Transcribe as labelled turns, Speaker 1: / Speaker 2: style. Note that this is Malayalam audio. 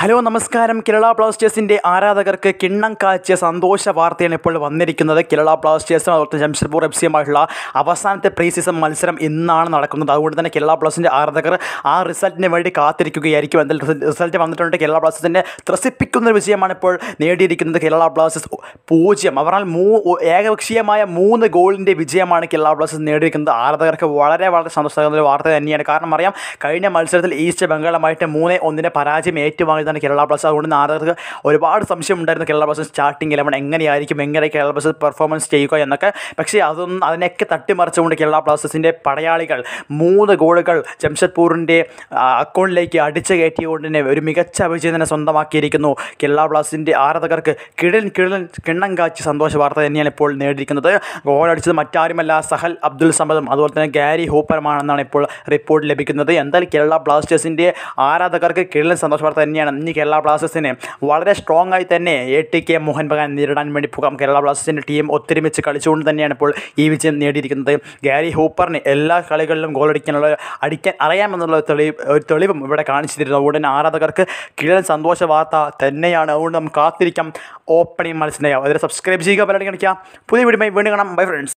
Speaker 1: ഹലോ നമസ്കാരം കേരള ബ്ലാസ്റ്റേഴ്സിൻ്റെ ആരാധകർക്ക് കിണ്ണം കാച്ചിയ സന്തോഷ വാർത്തയാണ് ഇപ്പോൾ വന്നിരിക്കുന്നത് കേരള ബ്ലാസ്റ്റേഴ്സും അതുപോലെ ജംഷഡ്പൂർ എഫ് സിയുമായിട്ടുള്ള അവസാനത്തെ പ്രീ സീസൺ മത്സരം ഇന്നാണ് നടക്കുന്നത് അതുകൊണ്ട് തന്നെ കേരള ബ്ലാസ്റ്റേഴ്സിൻ്റെ ആരാധകർ ആ റിസൾട്ടിന് വേണ്ടി കാത്തിരിക്കുകയായിരിക്കും എന്തായാലും റിസൾട്ട് വന്നിട്ടുണ്ട് കേരള ബ്ലാസ്റ്റേഴ്സിൻ്റെ ത്രസിപ്പിക്കുന്ന ഒരു വിജയമാണ് ഇപ്പോൾ നേടിയിരിക്കുന്നത് കേരള ബ്ലാസ്റ്റേഴ്സ് പൂജ്യം അവരാൽ മൂ ഏകപക്ഷീയമായ മൂന്ന് ഗോളിൻ്റെ വിജയമാണ് കേരള ബ്ലാസ്റ്റേഴ്സ് നേടിയിരിക്കുന്നത് ആരാധകർക്ക് വളരെ വളരെ സന്തോഷകരമായ വാർത്ത തന്നെയാണ് കാരണം അറിയാം കഴിഞ്ഞ മത്സരത്തിൽ ഈസ്റ്റ് ബംഗാളുമായിട്ട് മൂന്ന് ഒന്നിനെ പരാജയം ഏറ്റുവാങ്ങി തന്നെ കേരള ബ്ലാസ്റ്റേഴ്സ് അതുകൊണ്ട് നാരർക്ക് ഒരുപാട് സംശയം ഉണ്ടായിരുന്നു കേരള ബ്ലാസ്റ്റേഴ്സ് സ്റ്റാർട്ടിംഗ് ഇലവൻ എങ്ങനെയായിരിക്കും എങ്ങനെ കേരള ബ്ലാസ്റ്റേഴ്സ് പെർഫോമൻസ് ചെയ്യുക എന്നൊക്കെ പക്ഷേ അതൊന്നും അതിനൊക്കെ തട്ടിമറിച്ചുകൊണ്ട് കേരള ബ്ലാസ്റ്റേഴ്സിൻ്റെ പടയാളികൾ മൂന്ന് ഗോളുകൾ ജംഷഡ്പൂരിൻ്റെ അക്കൗണ്ടിലേക്ക് അടിച്ചു കയറ്റിയുകൊണ്ട് തന്നെ ഒരു മികച്ച വിജയം തന്നെ സ്വന്തമാക്കിയിരിക്കുന്നു കേരള ബ്ലാസ്റ്റേഴ്സിൻ്റെ ആരാധകർക്ക് കിഴൻ കിഴൻ കിണ്ണം കാച്ചി സന്തോഷ വാർത്ത തന്നെയാണ് ഇപ്പോൾ നേടിയിരിക്കുന്നത് ഗോളടിച്ചത് മറ്റാരുമല്ല സഹൽ അബ്ദുൾ സമദും അതുപോലെ തന്നെ ഗാരി ഹൂപ്പറുമാണെന്നാണ് ഇപ്പോൾ റിപ്പോർട്ട് ലഭിക്കുന്നത് എന്തായാലും കേരള ബ്ലാസ്റ്റേഴ്സിൻ്റെ ആരാധകർക്ക് കിഴൻ സന്തോഷ വാർത്ത തന്നെയാണ് ഇനി കേരള ബ്ലാസ്റ്റേഴ്സിനെ വളരെ സ്ട്രോങ് ആയി തന്നെ A T K Mohun Bagan നേരിടാൻ വേണ്ടി പോകാം കേരള ബ്ലാസ്റ്റേഴ്സിൻ്റെ ടീം ഒത്തൊരുമിച്ച് കളിച്ചുകൊണ്ട് തന്നെയാണ് ഇപ്പോൾ ഈ വിജയം നേടിയിരിക്കുന്നത് ഗാരി ഹൂപ്പറിന് എല്ലാ കളികളിലും ഗോളടിക്കാനുള്ള അടിക്കാൻ അറിയാമെന്നുള്ള തെളി ഒരു തെളിവും ഇവിടെ കാണിച്ചിരുന്നു അതുകൊണ്ട് തന്നെ ആരാധകർക്ക് കിഴൽ സന്തോഷ വാർത്ത തന്നെയാണ് അതുകൊണ്ട് നമുക്ക് കാത്തിരിക്കാം ഓപ്പണിംഗ് മത്സരം അതിൽ സബ്സ്ക്രൈബ് ചെയ്യുക പരിപാടി കാണിക്കുക പുതിയ വീഡിയോ വീണ്ടും കാണാം ബൈ ഫ്രണ്ട്സ്